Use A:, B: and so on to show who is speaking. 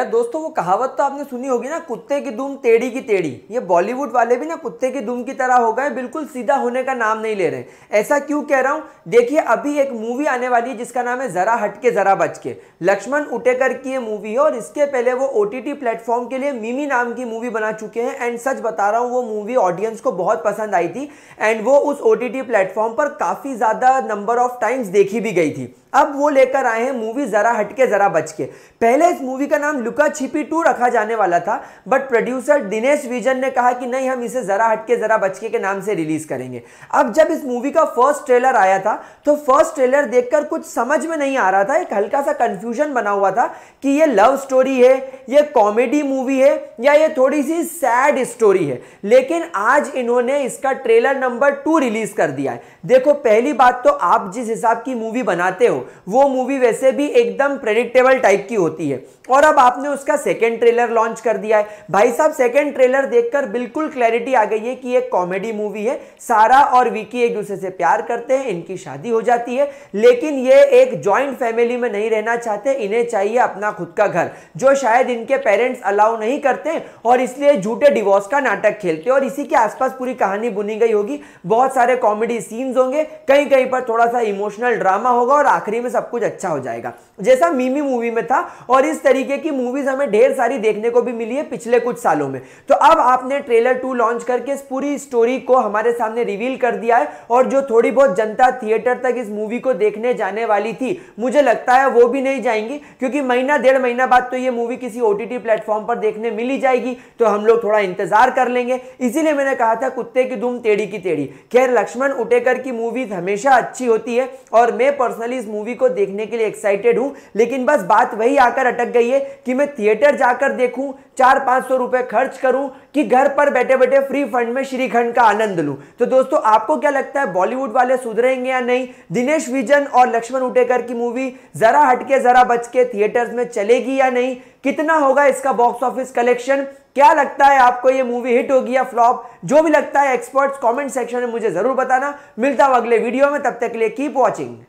A: यार दोस्तों वो कहावत तो आपने सुनी होगी ना कुत्ते की दुम टेढ़ी की टेढ़ी ये बॉलीवुड वाले भी ना कुत्ते की दुम की तरह हो गए बिल्कुल सीधा होने का नाम नहीं ले रहे ऐसा क्यों कह रहा हूँ देखिए अभी एक मूवी आने वाली है जिसका नाम है जरा हटके जरा बच के लक्ष्मण उटेकर की ये मूवी है और इसके पहले वो ओ टी प्लेटफॉर्म के लिए मिमी नाम की मूवी बना चुके हैं एंड सच बता रहा हूँ वो मूवी ऑडियंस को बहुत पसंद आई थी एंड वो उस ओ टी प्लेटफॉर्म पर काफ़ी ज़्यादा नंबर ऑफ टाइम्स देखी भी गई थी अब वो लेकर आए हैं मूवी जरा हटके जरा बच के पहले इस मूवी का नाम लुका छिपी टू रखा जाने वाला था बट प्रोड्यूसर दिनेश विजन ने कहा कि नहीं हम इसे ज़रा हटके ज़रा बचके के नाम से रिलीज करेंगे अब जब इस मूवी का फर्स्ट ट्रेलर आया था तो फर्स्ट ट्रेलर देखकर कुछ समझ में नहीं आ रहा था एक हल्का सा कंफ्यूजन बना हुआ था कि ये लव स्टोरी है ये कॉमेडी मूवी है या ये थोड़ी सी सैड स्टोरी है लेकिन आज इन्होंने इसका ट्रेलर नंबर टू रिलीज कर दिया है देखो पहली बात तो आप जिस हिसाब की मूवी बनाते हो वो मूवी वैसे भी एकदम प्रेडिक्टेबल टाइप की होती है और अब आप आपने उसका सेकेंड ट्रेलर लॉन्च कर दिया है भाई साहब सेकेंड ट्रेलर देखकर बिल्कुल क्लैरिटी आ गई है कि एक कॉमेडी मूवी है सारा और विकी एक दूसरे से प्यार करते हैं इनकी शादी हो जाती है लेकिन ये एक जॉइंट फैमिली में नहीं रहना चाहते इन्हें चाहिए अपना खुद का घर जो शायद इनके पेरेंट्स अलाउ नहीं करते और इसलिए झूठे डिवोर्स का नाटक खेलते और इसी के आसपास पूरी कहानी बुनी गई होगी बहुत सारे कॉमेडी सीन्स होंगे कहीं कहीं पर थोड़ा सा इमोशनल ड्रामा होगा और आखिरी में सब कुछ अच्छा हो जाएगा जैसा मीमी मूवी में था और इस तरीके की मूवीज हमें ढेर सारी देखने को भी मिली है पिछले कुछ सालों में तो अब आपने ट्रेलर टू लॉन्च करके इस पूरी स्टोरी को हमारे सामने रिवील कर दिया है और जो थोड़ी बहुत जनता थिएटर तक इस मूवी को देखने जाने वाली थी मुझे लगता है वो भी नहीं जाएंगी क्योंकि महीना डेढ़ महीना बाद तो ये मूवी किसी ओ टी प्लेटफॉर्म पर देखने मिली जाएगी तो हम लोग थोड़ा इंतजार कर लेंगे इसीलिए मैंने कहा था कुत्ते की दुम टेढ़ी की टेढ़ी खैर लक्ष्मण उटेकर की मूवीज हमेशा अच्छी होती है और मैं पर्सनली इस मूवी को देखने के लिए एक्साइटेड हूं लेकिन बस बात वही आकर अटक गई है कि मैं थिएटर जाकर देखूं चार पाँच सौ रुपये खर्च करूं कि घर पर बैठे बैठे फ्री फंड में श्रीखंड का आनंद लूं तो दोस्तों आपको क्या लगता है बॉलीवुड वाले सुधरेंगे या नहीं दिनेश विजन और लक्ष्मण उटेकर की मूवी जरा हटके जरा बच के थिएटर्स में चलेगी या नहीं कितना होगा इसका बॉक्स ऑफिस कलेक्शन क्या लगता है आपको ये मूवी हिट होगी या फ्लॉप जो भी लगता है एक्सपर्ट्स कमेंट सेक्शन में मुझे जरूर बताना मिलता हूं अगले वीडियो में तब तक के लिए कीप वॉचिंग